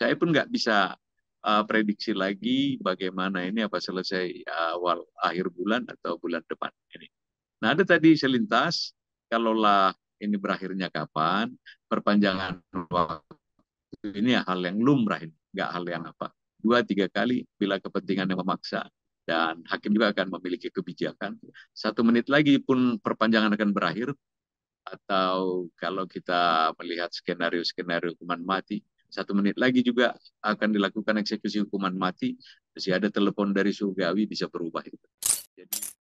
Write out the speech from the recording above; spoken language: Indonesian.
saya pun nggak bisa uh, prediksi lagi bagaimana ini apa selesai awal akhir bulan atau bulan depan ini. Nah ada tadi selintas kalaulah ini berakhirnya kapan, perpanjangan waktu ini ya hal yang lumrah ini, nggak hal yang apa. Dua tiga kali bila kepentingan yang memaksa dan hakim juga akan memiliki kebijakan. Satu menit lagi pun perpanjangan akan berakhir atau kalau kita melihat skenario-skenario hukuman mati, satu menit lagi juga akan dilakukan eksekusi hukuman mati. Masih ada telepon dari Sugawi bisa berubah itu. Jadi